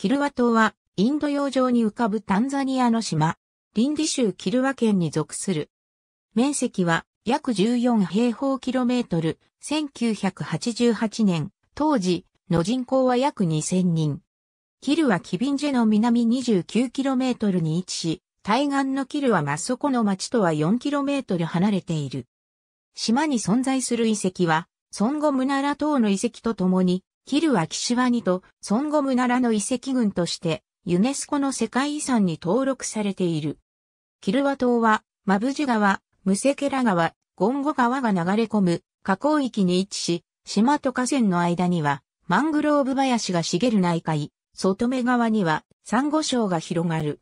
キルワ島は、インド洋上に浮かぶタンザニアの島、リンディ州キルワ県に属する。面積は約14平方キロメートル、1988年、当時の人口は約2000人。キルはキビンジェの南2 9トルに位置し、対岸のキルはマッソコの町とは4トル離れている。島に存在する遺跡は、ソンゴムナラ島の遺跡とともに、キルは岸ワニとソンゴムナラの遺跡群としてユネスコの世界遺産に登録されている。キルワ島はマブジ川、ムセケラ川、ゴンゴ川が流れ込む河口域に位置し、島と河川の間にはマングローブ林が茂る内海、外目側にはサンゴ礁が広がる。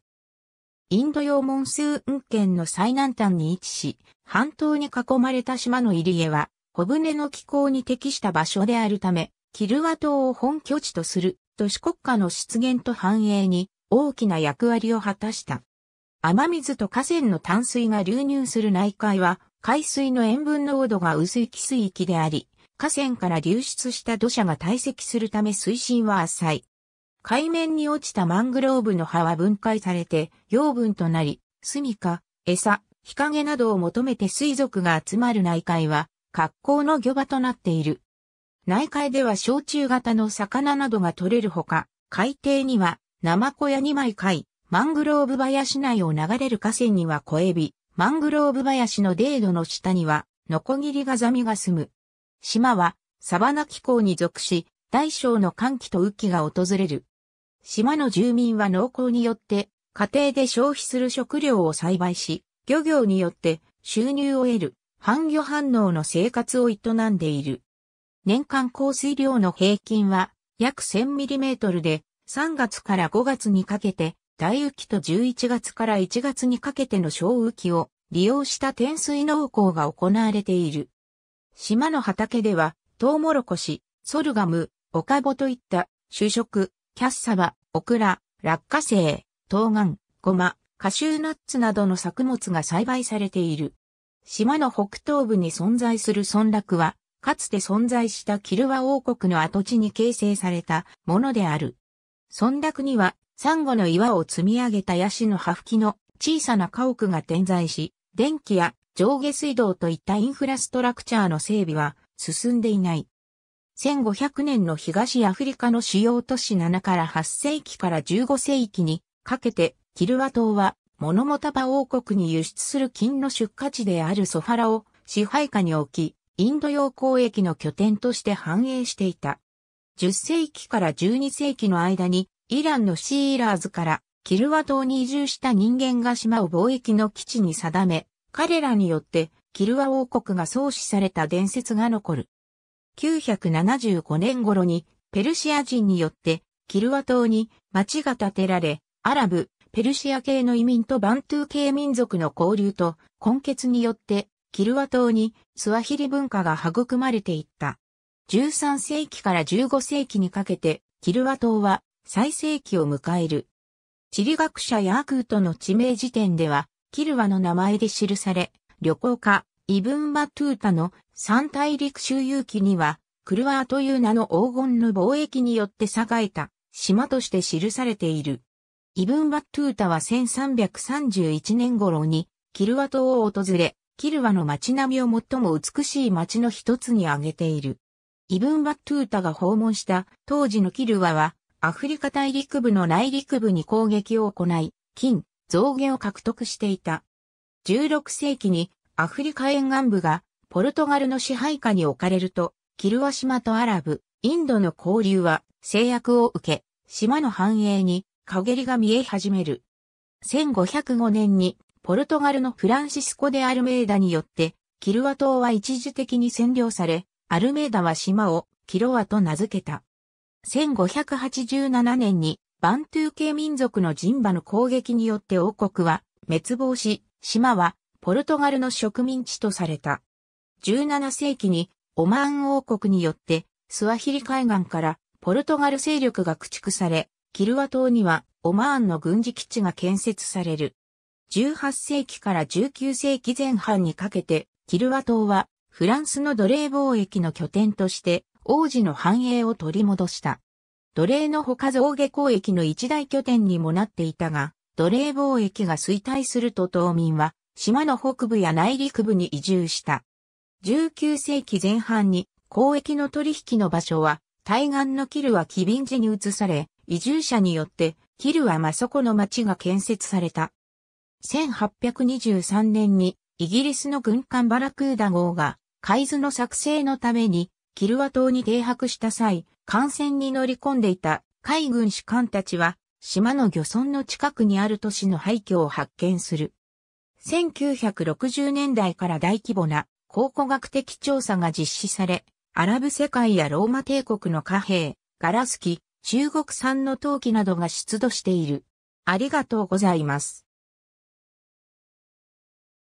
インド洋モンスーン県の最南端に位置し、半島に囲まれた島の入り江は、小舟の気候に適した場所であるため、キルワ島を本拠地とする都市国家の出現と繁栄に大きな役割を果たした。雨水と河川の淡水が流入する内海は、海水の塩分濃度が薄い汽水域であり、河川から流出した土砂が堆積するため水深は浅い。海面に落ちたマングローブの葉は分解されて養分となり、住処、餌、日陰などを求めて水族が集まる内海は、格好の漁場となっている。内海では焼酎型の魚などが取れるほか、海底には、ナマコや二枚貝、マングローブ林内を流れる河川には小エビ、マングローブ林のデードの下には、ノコギリガザミが住む。島は、サバナ気候に属し、大小の寒気と雨季が訪れる。島の住民は農耕によって、家庭で消費する食料を栽培し、漁業によって収入を得る、半魚反応の生活を営んでいる。年間降水量の平均は約 1000mm で3月から5月にかけて大雨期と11月から1月にかけての小雨期を利用した天水農耕が行われている。島の畑ではトウモロコシ、ソルガム、オカボといった主食、キャッサバ、オクラ、落花生、冬瓜、ゴマ、カシューナッツなどの作物が栽培されている。島の北東部に存在する村落は、かつて存在したキルワ王国の跡地に形成されたものである。村落には、サンゴの岩を積み上げたヤシの葉吹きの小さな家屋が点在し、電気や上下水道といったインフラストラクチャーの整備は進んでいない。1500年の東アフリカの主要都市7から8世紀から15世紀にかけて、キルワ島はモノモタバ王国に輸出する金の出荷地であるソファラを支配下に置き、インド洋交易の拠点として繁栄していた。10世紀から12世紀の間に、イランのシーラーズからキルワ島に移住した人間が島を貿易の基地に定め、彼らによってキルワ王国が創始された伝説が残る。975年頃にペルシア人によってキルワ島に町が建てられ、アラブ、ペルシア系の移民とバントゥー系民族の交流と根結によってキルワ島にスワヒリ文化が育まれていった。13世紀から15世紀にかけて、キルワ島は最盛期を迎える。地理学者ヤークートの地名辞典では、キルワの名前で記され、旅行家、イブン・バトゥータの三大陸周遊記には、クルワーという名の黄金の貿易によって栄えた島として記されている。イブン・バトゥータは1331年頃にキルワ島を訪れ、キルワの街並みを最も美しい街の一つに挙げている。イブン・バットゥータが訪問した当時のキルワは、アフリカ大陸部の内陸部に攻撃を行い、金、増減を獲得していた。16世紀にアフリカ沿岸部がポルトガルの支配下に置かれると、キルワ島とアラブ、インドの交流は制約を受け、島の繁栄に陰りが見え始める。1505年にポルトガルのフランシスコ・デ・アルメーダによって、キルワ島は一時的に占領され、アルメーダは島をキロワと名付けた。1587年にバントゥー系民族のジンバの攻撃によって王国は滅亡し、島はポルトガルの植民地とされた。17世紀にオマーン王国によってスワヒリ海岸からポルトガル勢力が駆逐され、キルワ島にはオマーンの軍事基地が建設される。18世紀から19世紀前半にかけて、キルワ島はフランスの奴隷貿易の拠点として王子の繁栄を取り戻した。奴隷の他造下交易の一大拠点にもなっていたが、奴隷貿易が衰退すると島民は島の北部や内陸部に移住した。19世紀前半に交易の取引の場所は対岸のキルは機敏寺に移され、移住者によってキルはマソコの町が建設された。1823年にイギリスの軍艦バラクーダ号が海図の作成のためにキルワ島に停泊した際、艦船に乗り込んでいた海軍士官たちは島の漁村の近くにある都市の廃墟を発見する。1960年代から大規模な考古学的調査が実施され、アラブ世界やローマ帝国の貨幣、ガラス機、中国産の陶器などが出土している。ありがとうございます。